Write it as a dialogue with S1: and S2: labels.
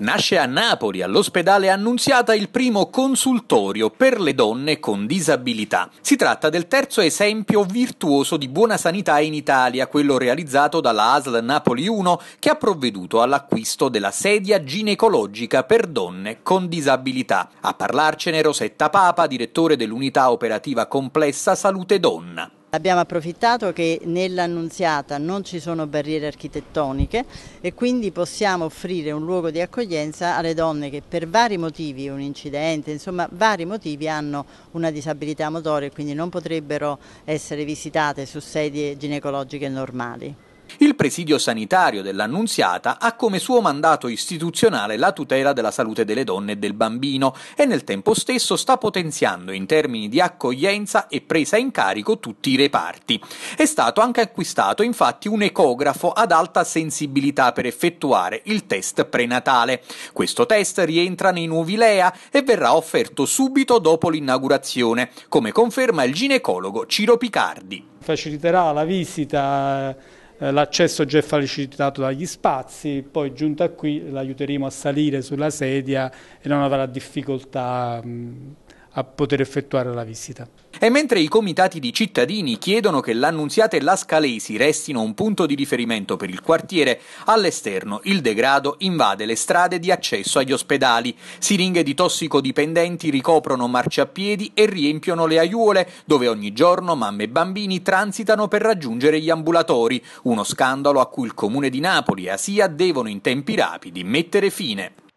S1: Nasce a Napoli, all'ospedale Annunziata, il primo consultorio per le donne con disabilità. Si tratta del terzo esempio virtuoso di buona sanità in Italia, quello realizzato dalla ASL Napoli 1, che ha provveduto all'acquisto della sedia ginecologica per donne con disabilità. A parlarcene Rosetta Papa, direttore dell'unità operativa complessa Salute Donna.
S2: Abbiamo approfittato che nell'annunziata non ci sono barriere architettoniche e quindi possiamo offrire un luogo di accoglienza alle donne che per vari motivi, un incidente, insomma vari motivi hanno una disabilità motoria e quindi non potrebbero essere visitate su sedie ginecologiche normali.
S1: Il presidio sanitario dell'Annunziata ha come suo mandato istituzionale la tutela della salute delle donne e del bambino e nel tempo stesso sta potenziando in termini di accoglienza e presa in carico tutti i reparti. È stato anche acquistato infatti un ecografo ad alta sensibilità per effettuare il test prenatale. Questo test rientra nei nuovi LEA e verrà offerto subito dopo l'inaugurazione, come conferma il ginecologo Ciro Picardi.
S3: Faciliterà la visita eh, l'accesso già è facilitato dagli spazi, poi giunta qui l'aiuteremo a salire sulla sedia e non avrà difficoltà mm, a poter effettuare la visita.
S1: E mentre i comitati di cittadini chiedono che l'Annunziata e la Scalesi restino un punto di riferimento per il quartiere, all'esterno il degrado invade le strade di accesso agli ospedali. Siringhe di tossicodipendenti ricoprono marciapiedi e riempiono le aiuole, dove ogni giorno mamme e bambini transitano per raggiungere gli ambulatori. Uno scandalo a cui il comune di Napoli e Asia devono in tempi rapidi mettere fine.